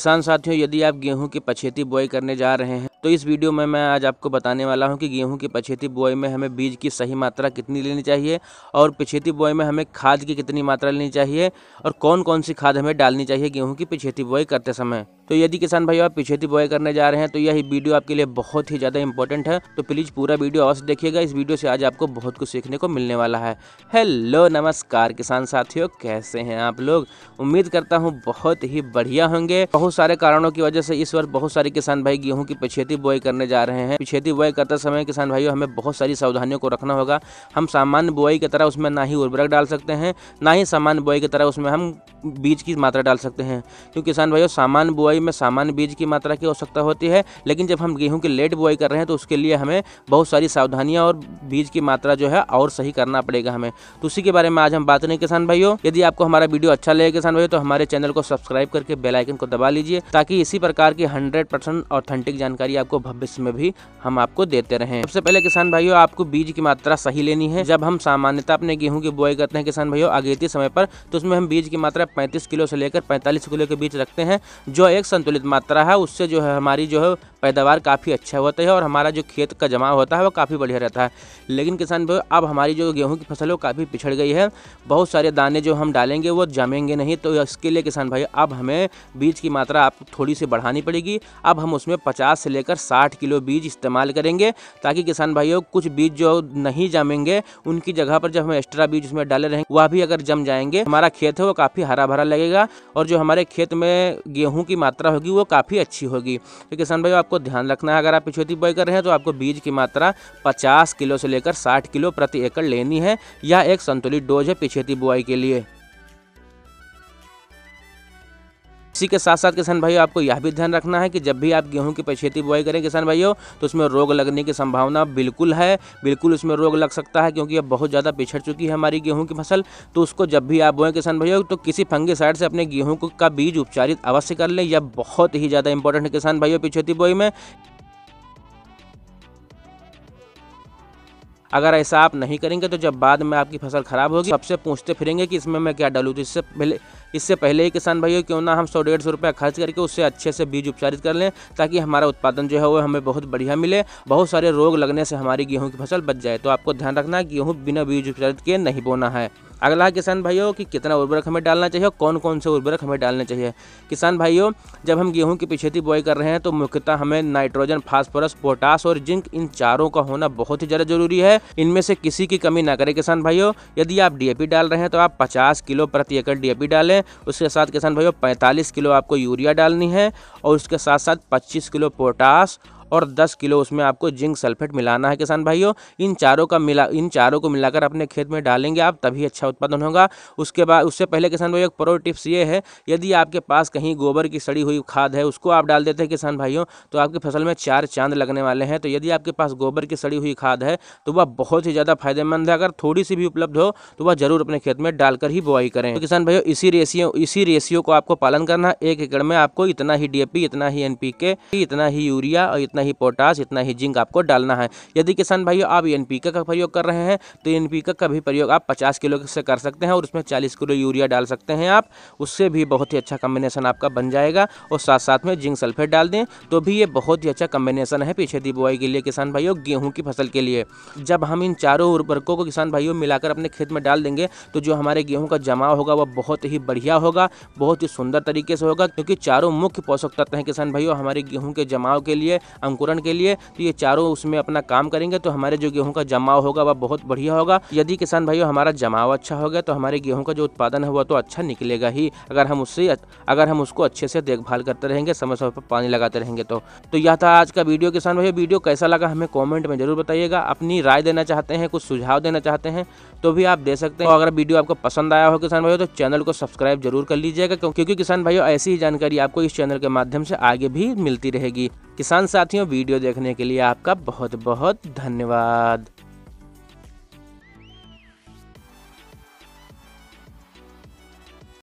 किसान साथियों यदि आप गेहूं की पछेती बुआई करने जा रहे हैं तो इस वीडियो में मैं आज आपको बताने वाला हूं कि गेहूं की पछेती बुआई में हमें बीज की सही मात्रा कितनी लेनी चाहिए और पछेती बुआई में हमें खाद की कितनी मात्रा लेनी चाहिए और कौन कौन सी खाद हमें डालनी चाहिए गेहूँ की पछेती बुआई करते समय तो यदि किसान भाई आप पीछे बुआई करने जा रहे हैं तो यही वीडियो आपके लिए बहुत ही ज़्यादा इंपॉर्टेंट है तो प्लीज़ पूरा वीडियो अवश्य देखिएगा इस वीडियो से आज आपको बहुत कुछ सीखने को मिलने वाला है हेलो नमस्कार किसान साथियों कैसे हैं आप लोग उम्मीद करता हूँ बहुत ही बढ़िया होंगे बहुत सारे कारणों की वजह से इस वर्ष बहुत सारे किसान भाई गेहूँ की पिछेती बुआई करने जा रहे हैं पिछेती बुआई करते समय किसान भाइयों हमें बहुत सारी सावधानियों को रखना होगा हम सामान्य बुआई की तरह उसमें ना ही उर्वरक डाल सकते हैं ना ही सामान्य बुआई की तरह उसमें हम बीज की मात्रा डाल सकते हैं क्योंकि किसान भाइयों सामान्य बुआई बुआई में सामान्य बीज की मात्रा की आवश्यकता होती है लेकिन जब हम गेहूँ की लेट बुआई कर रहे हैं तो उसके लिए हमें बहुत सारी सावधानियाँ और बीज की मात्रा जो है और सही करना पड़ेगा हमें तो उसी के बारे में आज हम बात करें किसान भाइयों यदि आपको हमारा वीडियो अच्छा लगे किसान भाइयों तो हमारे चैनल को सब्सक्राइब करके बेलाइकन को दबा लीजिए ताकि इसी प्रकार की हंड्रेड ऑथेंटिक जानकारी आपको भविष्य में भी हम आपको देते रहे सबसे पहले किसान भाइयों आपको बीज की मात्रा सही लेनी है जब हम सामान्यता अपने गेहूं की बुआई करते हैं किसान भाइयों आगे समय पर तो उसमें हम बीज की मात्रा 35 किलो से लेकर 45 किलो के बीच रखते हैं जो एक संतुलित मात्रा है उससे जो है हमारी जो है पैदावार काफ़ी अच्छा होता है और हमारा जो खेत का जमा होता है वो काफ़ी बढ़िया रहता है लेकिन किसान भाई अब हमारी जो गेहूं की फसल है वो काफ़ी पिछड़ गई है बहुत सारे दाने जो हम डालेंगे वो जमेंगे नहीं तो इसके लिए किसान भाई अब हमें बीज की मात्रा आप थोड़ी सी बढ़ानी पड़ेगी अब हम उसमें पचास से लेकर साठ किलो बीज इस्तेमाल करेंगे ताकि किसान भाइयों कुछ बीज जो नहीं जमेंगे उनकी जगह पर जब हम एक्स्ट्रा बीज उसमें डाले रहेंगे वह भी अगर जम जाएंगे हमारा खेत है वो काफ़ी हरा भरा लगेगा और जो हमारे खेत में गेहूँ की मात्रा मात्रा होगी वो काफ़ी अच्छी होगी तो किसान भाई आपको ध्यान रखना है अगर आप पिछोती बॉय कर रहे हैं तो आपको बीज की मात्रा पचास किलो से लेकर साठ किलो प्रति एकड़ लेनी है यह एक संतुलित डोज है पिछेती बुआई के लिए इसी के साथ साथ किसान भाइयों आपको यह भी ध्यान रखना है कि जब भी आप गेहूं की पछेती बुआई करें किसान भाइयों तो उसमें रोग लगने की संभावना बिल्कुल है बिल्कुल उसमें रोग लग सकता है क्योंकि अब बहुत ज़्यादा पिछड़ चुकी है हमारी गेहूँ की फसल तो उसको जब भी आप बोएँ किसान भाइयों तो किसी फंगी साइड से अपने गेहूँ का बीज उपचारित अवश्य कर लें यह बहुत ही ज़्यादा इंपॉर्टेंट है किसान भाइयों पिछेती बुआई में अगर ऐसा आप नहीं करेंगे तो जब बाद में आपकी फसल खराब होगी सबसे पूछते फिरेंगे कि इसमें मैं क्या डालूँ तो इससे पहले इससे पहले ही किसान भाइयों क्यों ना हम सौ डेढ़ सौ रुपया खर्च करके उससे अच्छे से बीज उपचारित कर लें ताकि हमारा उत्पादन जो है वो हमें बहुत बढ़िया मिले बहुत सारे रोग लगने से हमारी गेहूँ की फसल बच जाए तो आपको ध्यान रखना गेहूँ बिना बीज उपचारित के नहीं बोना है अगला किसान भाइयों कि कितना उर्वरक हमें डालना चाहिए और कौन कौन से उर्वरक हमें डालने चाहिए किसान भाइयों जब हम गेहूं की पिछेती बुआई कर रहे हैं तो मुख्यतः हमें नाइट्रोजन फास्फोरस पोटास और जिंक इन चारों का होना बहुत ही ज़्यादा जरूरी है इनमें से किसी की कमी ना करें किसान भाइयों यदि आप डी डाल रहे हैं तो आप पचास किलो प्रति एकड़ डी डालें उसके साथ किसान भाइयों पैंतालीस किलो आपको यूरिया डालनी है और उसके साथ साथ पच्चीस किलो पोटास और दस किलो उसमें आपको जिंक सल्फेट मिलाना है किसान भाइयों इन चारों का मिला इन चारों को मिलाकर अपने खेत में डालेंगे आप तभी अच्छा उत्पादन होगा उसके बाद उससे पहले किसान भाइयों एक प्रो टिप्स ये है यदि आपके पास कहीं गोबर की सड़ी हुई खाद है उसको आप डाल देते हैं किसान भाइयों तो आपकी फसल में चार चांद लगने वाले हैं तो यदि आपके पास गोबर की सड़ी हुई खाद है तो वह बहुत ही ज़्यादा फायदेमंद है अगर थोड़ी सी भी उपलब्ध हो तो वह जरूर अपने खेत में डालकर ही बुआई करें तो किसान भाइयों इसी रेशियो इसी रेशियो को आपको पालन करना एक एकड़ में आपको इतना ही डी इतना ही एन इतना ही यूरिया और इतना उतना ही पोटास इतना ही जिंक आपको डालना है यदि किसान भाइयों आप एन e का प्रयोग कर रहे हैं तो एन e का भी प्रयोग आप पचास किलो से कर सकते हैं और उसमें चालीस किलो यूरिया डाल सकते हैं आप उससे भी बहुत ही अच्छा कम्बिनेसन आपका बन जाएगा और साथ साथ में जिंक सल्फेट डाल दें तो भी ये बहुत ही अच्छा कम्बिनेसन है पीछे दी बुआई के लिए किसान भाइयों गेहूं की फसल के लिए जब हम इन चारों उर्वरकों को किसान भाइयों मिलाकर अपने खेत में डाल देंगे तो जो हमारे गेहूं का जमाव होगा वह बहुत ही बढ़िया होगा बहुत ही सुंदर तरीके से होगा क्योंकि चारों मुख्य पोषक तत्व हैं किसान भाइयों हमारे गेहूँ के जमाव के लिए अंकुरण के लिए तो ये चारों उसमें अपना काम करेंगे तो हमारे जो गेहूँ का जमाव होगा वह बहुत बढ़िया होगा यदि किसान भाइयों हमारा जमाव अच्छा होगा तो हमारे गेहूँ का जो उत्पादन है वह तो अच्छा निकलेगा ही अगर हम उससे अगर हम उसको अच्छे से देखभाल करते रहेंगे समय समय पर पानी लगाते रहेंगे तो तो यह था आज का वीडियो किसान भाई वीडियो कैसा लगा हमें कॉमेंट में जरूर बताइएगा अपनी राय देना चाहते हैं कुछ सुझाव देना चाहते हैं तो भी आप दे सकते हैं अगर वीडियो आपको पसंद आया हो किसान भाइयों तो चैनल को सब्सक्राइब जरूर कर लीजिएगा क्योंकि किसान भाइयों ऐसी ही जानकारी आपको इस चैनल के माध्यम से आगे भी मिलती रहेगी किसान साथियों वीडियो देखने के लिए आपका बहुत बहुत धन्यवाद